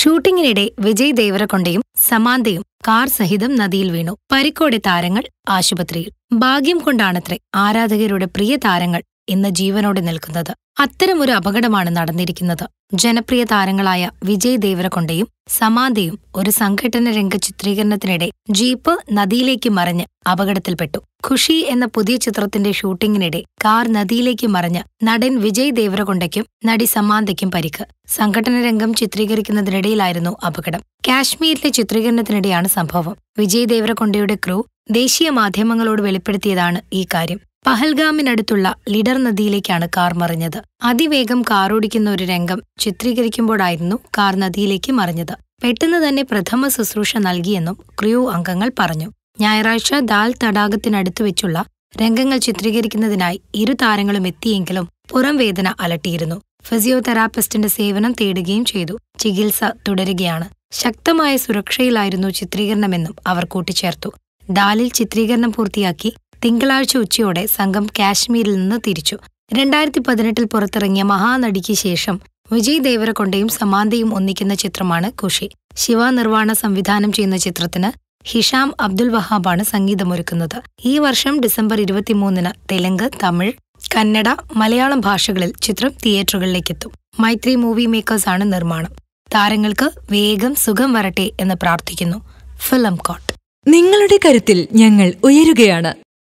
ഷൂട്ടിങ്ങിനിടെ Vijay ദേവരകൊണ്ടയും സമാന്തയും car സഹിതം നദിയിൽ വീണു പരിക്കോടെ താരങ്ങൾ ആശുപത്രിയിൽ ഭാഗ്യം കൊണ്ടാണത്രേ ആരാധകരുടെ പ്രിയ താരങ്ങൾ ഇന്ന് ജീവനോടെ നിൽക്കുന്നത് അത്തരമൊരു അപകടമാണ് നടന്നിരിക്കുന്നത് ജനപ്രിയ താരങ്ങളായ വിജയ് ദേവരകൊണ്ടയും സമാന്തയും ഒരു സംഘടന രംഗ ചിത്രീകരണത്തിനിടെ ജീപ്പ് നദിയിലേക്ക് മറിഞ്ഞ് അപകടത്തിൽപ്പെട്ടു ഖുഷി എന്ന പുതിയ ചിത്രത്തിന്റെ ഷൂട്ടിങ്ങിനിടെ കാർ നദിയിലേക്ക് മറിഞ്ഞ് നടൻ വിജയ് ദേവരകൊണ്ടയ്ക്കും നടി സമാന്തയ്ക്കും പരിക്ക് സംഘടന രംഗം ചിത്രീകരിക്കുന്നതിനിടയിലായിരുന്നു അപകടം കാശ്മീരിലെ ചിത്രീകരണത്തിനിടെയാണ് സംഭവം വിജയ് ദേവരകൊണ്ടയുടെ ക്രൂ ദേശീയ മാധ്യമങ്ങളോട് വെളിപ്പെടുത്തിയതാണ് ഈ കാര്യം പഹൽഗാമിനടുത്തുള്ള ലിഡർ നദിയിലേക്കാണ് കാർ മറിഞ്ഞത് അതിവേഗം കാറോടിക്കുന്ന ഒരു രംഗം ചിത്രീകരിക്കുമ്പോഴായിരുന്നു കാർ നദിയിലേക്ക് മറിഞ്ഞത് പെട്ടെന്ന് തന്നെ പ്രഥമ ശുശ്രൂഷ നൽകിയെന്നും ക്രൂ അംഗങ്ങൾ പറഞ്ഞു ഞായറാഴ്ച ദാൽ തടാകത്തിനടുത്ത് വെച്ചുള്ള രംഗങ്ങൾ ചിത്രീകരിക്കുന്നതിനായി ഇരു താരങ്ങളും എത്തിയെങ്കിലും പുറം വേദന അലട്ടിയിരുന്നു ഫിസിയോതെറാപ്പിസ്റ്റിന്റെ സേവനം തേടുകയും ചെയ്തു ചികിത്സ തുടരുകയാണ് ശക്തമായ സുരക്ഷയിലായിരുന്നു ചിത്രീകരണമെന്നും അവർ കൂട്ടിച്ചേർത്തു ദാലിൽ ചിത്രീകരണം പൂർത്തിയാക്കി തിങ്കളാഴ്ച ഉച്ചയോടെ സംഘം കാശ്മീരിൽ നിന്ന് തിരിച്ചു രണ്ടായിരത്തി പതിനെട്ടിൽ പുറത്തിറങ്ങിയ മഹാനടിക്ക് ശേഷം വിജയ് ദേവരകൊണ്ടയും സമാന്തയും ഒന്നിക്കുന്ന ചിത്രമാണ് ഖുഷി ശിവ നിർവാണ സംവിധാനം ചെയ്യുന്ന ചിത്രത്തിന് ഹിഷാം അബ്ദുൽ വഹാബാണ് സംഗീതമൊരുക്കുന്നത് ഈ വർഷം ഡിസംബർ ഇരുപത്തിമൂന്നിന് തെലുങ്ക് തമിഴ് കന്നഡ മലയാളം ഭാഷകളിൽ ചിത്രം തിയേറ്ററുകളിലേക്കെത്തും മൈത്രി മൂവി മേക്കേഴ്സ് ആണ് നിർമ്മാണം താരങ്ങൾക്ക് വേഗം സുഖം വരട്ടെ എന്ന് പ്രാർത്ഥിക്കുന്നു ഫിലിം കോട്ട് നിങ്ങളുടെ കരുത്തിൽ ഞങ്ങൾ ഉയരുകയാണ്